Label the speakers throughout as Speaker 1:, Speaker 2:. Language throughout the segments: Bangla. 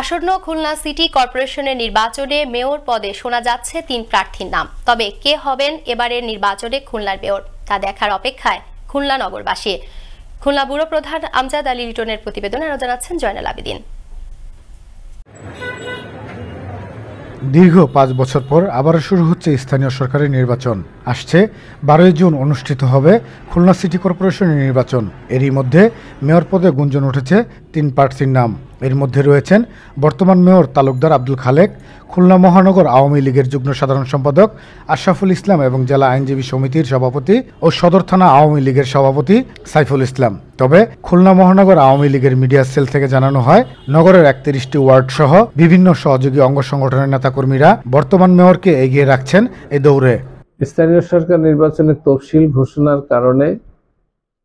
Speaker 1: আসন্ন খুলনা সিটি কর্পোরেশনের নির্বাচনে মেয়র পদে শোনা যাচ্ছে তিন প্রার্থীর নাম তবে কে হবেন এবারের নির্বাচনে খুলনার মেয়র তা দেখার অপেক্ষায় খুলনা নগরবাসী খুলনা ব্যুরো প্রধান আমজাদ আলী রিটনের প্রতিবেদন আরো জানাচ্ছেন জয়নাল আবেদিন
Speaker 2: দীর্ঘ পাঁচ বছর পর আবার শুরু হচ্ছে স্থানীয় সরকারের নির্বাচন আসছে বারোই জুন অনুষ্ঠিত হবে খুলনা সিটি কর্পোরেশনের নির্বাচন এরই মধ্যে মেয়র পদে গুঞ্জন উঠেছে তিন প্রার্থীর নাম এর মধ্যে রয়েছেন বর্তমান মেয়র তালুকদার আব্দুল খালেক খুলনা মহানগর আওয়ামী লীগের যুগ্ম সাধারণ সম্পাদক আশরাফুল ইসলাম এবং জেলা আইনজীবী সমিতির সভাপতি ও সদর থানা আওয়ামী লীগের সভাপতি সাইফুল ইসলাম তবে খুলনা মহানগর আওয়ামী লীগের মিডিয়া সেল থেকে জানানো হয় নগরের একত্রিশটি ওয়ার্ড সহ বিভিন্ন সহযোগী অঙ্গ সংগঠনের নেতাকর্মীরা বর্তমান মেয়রকে এগিয়ে রাখছেন এ দৌড়ে
Speaker 3: স্থানীয় সরকার নির্বাচনের তফসিল ঘোষণার কারণে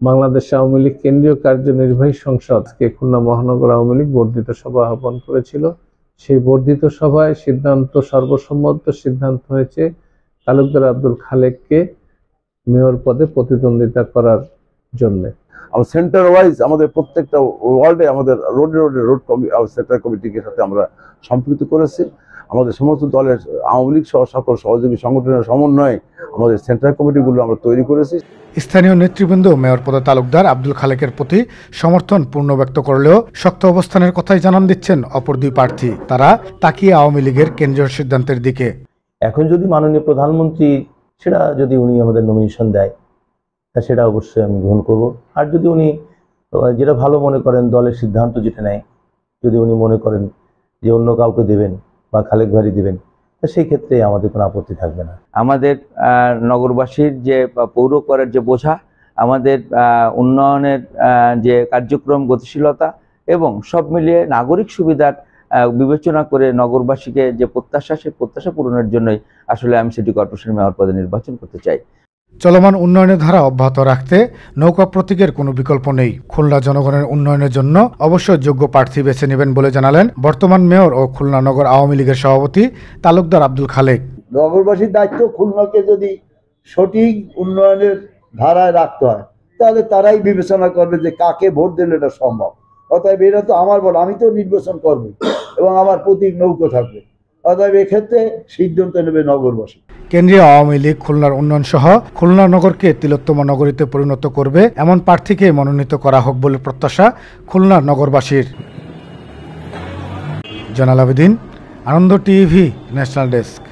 Speaker 3: বাংলাদেশ আওয়ামী লীগ কেন্দ্রীয় কার্যনির্বাহী সংসদকে খুলনা মহানগর আওয়ামী লীগ বর্ধিত সভা আহ্বান করেছিল সেই বর্ধিত সভায় সিদ্ধান্ত সর্বসম্মত সিদ্ধান্ত হয়েছে তালুকদার আব্দুল খালেককে মেয়র পদে প্রতিদ্বন্দ্বিতা করার জন্য আমার সেন্টার ওয়াইজ আমাদের প্রত্যেকটা ওয়ার্ল্ডে আমাদের রোডে রোডে রোড সেন্টার কমিটিকে সাথে আমরা সম্পৃক্ত করেছি আমাদের সমস্ত দলের আওয়ামী লীগ সহ সকল সহযোগী সংগঠনের সমন্বয়ে আমাদের সেন্ট্রাল কমিটিগুলো আমরা তৈরি করেছি
Speaker 2: স্থানীয় নেতৃবৃন্দ মেয়র পদে তালুকদার আব্দুল খালেকের প্রতি সমর্থন পূর্ণ ব্যক্ত করলেও শক্ত অবস্থানের কথাই জানান দিচ্ছেন অপর দুই প্রার্থী তারা তাকিয়ে আওয়ামী লীগের কেন্দ্রীয় সিদ্ধান্তের দিকে
Speaker 3: এখন যদি মাননীয় প্রধানমন্ত্রী সেটা যদি উনি আমাদের নমিনেশন দেয় তা সেটা অবশ্যই আমি গ্রহণ করব আর যদি উনি যেটা ভালো মনে করেন দলের সিদ্ধান্ত যেটা নেয় যদি উনি মনে করেন যে অন্য কাউকে দেবেন বা খালেক ভারি দেবেন সেই ক্ষেত্রে আমাদের কোনো আপত্তি থাকবে না
Speaker 1: আমাদের নগরবাসীর যে পৌর করের যে বোঝা আমাদের উন্নয়নের যে কার্যক্রম গতিশীলতা এবং সব মিলিয়ে নাগরিক সুবিধার বিবেচনা করে নগরবাসীকে যে প্রত্যাশা সেই প্রত্যাশা পূরণের জন্যই আসলে আমি সিটি কর্পোরেশন মেয়র পদে নির্বাচন করতে চাই
Speaker 2: চলমান উন্নয়নের ধারা অব্যাহত রাখতে নৌকা প্রতীকের কোনো বিকল্প নেই খুলনা জনগণের উন্নয়নের জন্য অবশ্যই যোগ্য প্রার্থী বেছে নেবেন বলে জানালেন বর্তমান মেয়র ও খুলনা নগর আওয়ামী লীগের সভাপতি তালুকদার আব্দুল খালেক
Speaker 1: নগরবাসীর দায়িত্ব খুলনাকে যদি সঠিক উন্নয়নের ধারায় রাখতে হয় তাহলে তারাই বিবেচনা করবে যে কাকে ভোট দিলে এটা সম্ভব অতএব এটা তো আমার বল আমি তো নির্বাচন করব এবং আমার প্রতীক নৌকো থাকবে অতএব এক্ষেত্রে সিদ্ধান্ত নেবে নগরবাসী
Speaker 2: কেন্দ্রীয় আওয়ামী লীগ খুলনার উন্নয়ন সহ খুলনা নগরকে তিলোত্তম নগরীতে পরিণত করবে এমন প্রার্থীকে মনোনীত করা হোক বলে প্রত্যাশা খুলনা নগরবাসীর Zainal Abedin Ananda TV national desk